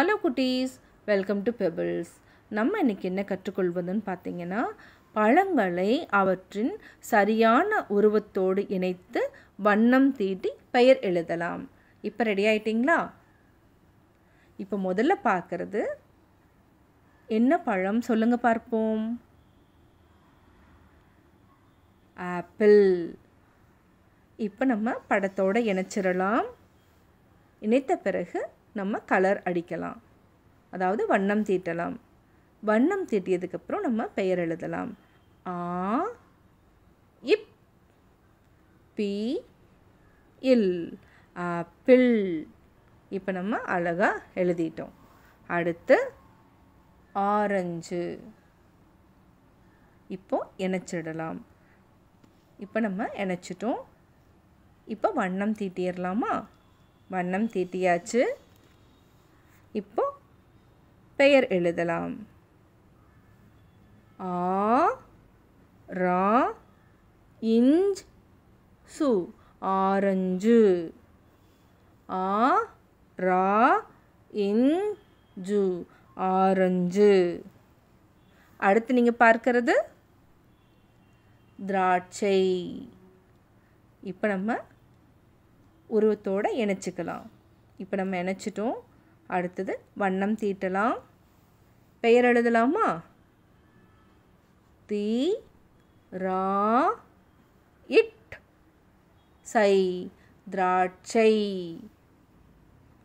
hello குட்டீஸ் welcome to pebbles நம்ம இன்றைக்கி என்ன கற்றுக்கொள்வதுன்னு பார்த்தீங்கன்னா பழங்களை அவற்றின் சரியான உருவத்தோடு இணைத்து வண்ணம் தீட்டி பெயர் எழுதலாம் இப்போ ரெடி ஆயிட்டிங்களா இப்போ முதல்ல பார்க்குறது என்ன பழம் சொல்லுங்கள் பார்ப்போம் ஆப்பிள் இப்போ நம்ம படத்தோடு இணைச்சிடலாம் இணைத்த பிறகு நம்ம கலர் அடிக்கலாம் அதாவது வண்ணம் தீட்டலாம் வண்ணம் தீட்டியதுக்கப்புறம் நம்ம பெயர் எழுதலாம் ஆ இப் பி இல் ஆப்பிள் இப்போ நம்ம அழகாக எழுதிட்டோம் அடுத்து ஆரஞ்சு இப்போ இணைச்சிடலாம் இப்போ நம்ம இணைச்சிட்டோம் இப்போ வண்ணம் தீட்டிடலாமா வண்ணம் தீட்டியாச்சு இப்போ பெயர் எழுதலாம் ஆ ரா இஞ்ச் சு ஆரஞ்சு ஆ ரா இஞ்சு ஆரஞ்சு அடுத்து நீங்கள் பார்க்கறது திராட்சை இப்போ நம்ம உருவத்தோடு இணைச்சிக்கலாம் இப்போ நம்ம இணைச்சிட்டோம் அடுத்தது வண்ணம் தீட்டலாம் பெயர் எழுதலாமா தி ரா இட் சை திராட்சை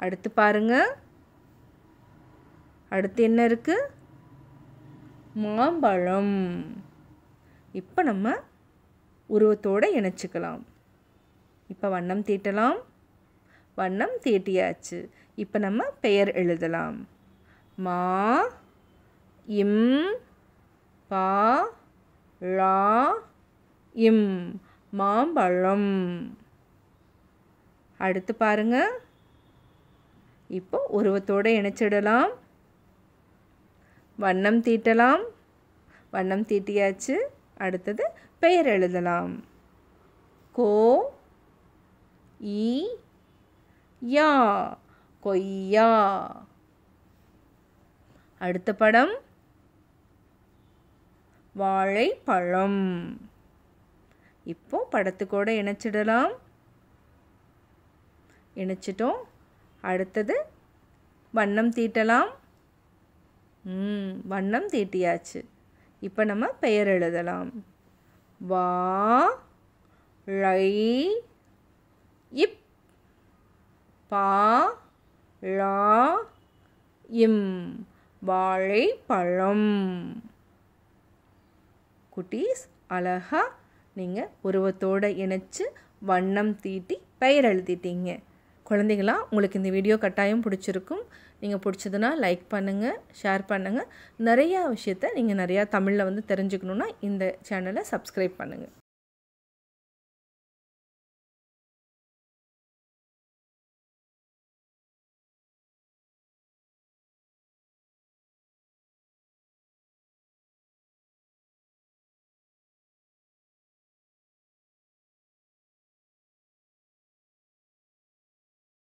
அடுத்து பாருங்க அடுத்து என்ன இருக்குது மாம்பழம் இப்போ நம்ம உருவத்தோடு இணைச்சிக்கலாம் இப்போ வண்ணம் தீட்டலாம் வண்ணம் தீட்டியாச்சு இப்போ நம்ம பெயர் எழுதலாம் மா இம் பா ழா இம் மாம்பழம் அடுத்து பாருங்க இப்போ உருவத்தோடு இணைச்சிடலாம் வண்ணம் தீட்டலாம் வண்ணம் தீட்டியாச்சு அடுத்தது பெயர் எழுதலாம் கோ ஈ யா கொய்யா அடுத்த படம் வாழைப்பழம் இப்போ படத்துக்கூட இணைச்சிடலாம் இணைச்சிட்டோம் அடுத்தது வண்ணம் தீட்டலாம் வண்ணம் தீட்டியாச்சு இப்போ நம்ம பெயர் எழுதலாம் வா ழை இப் பா லா இம் வாழைப்பழம் குட்டீஸ் அழகாக நீங்கள் உருவத்தோடு இணைச்சு வண்ணம் தீட்டி பெயர் எழுதிட்டீங்க குழந்தைங்களா உங்களுக்கு இந்த வீடியோ கட்டாயம் பிடிச்சிருக்கும் நீங்கள் பிடிச்சதுன்னா லைக் பண்ணுங்கள் ஷேர் பண்ணுங்கள் நிறையா விஷயத்த நீங்கள் நிறையா தமிழில் வந்து தெரிஞ்சுக்கணுன்னா இந்த சேனலை சப்ஸ்கிரைப் பண்ணுங்கள்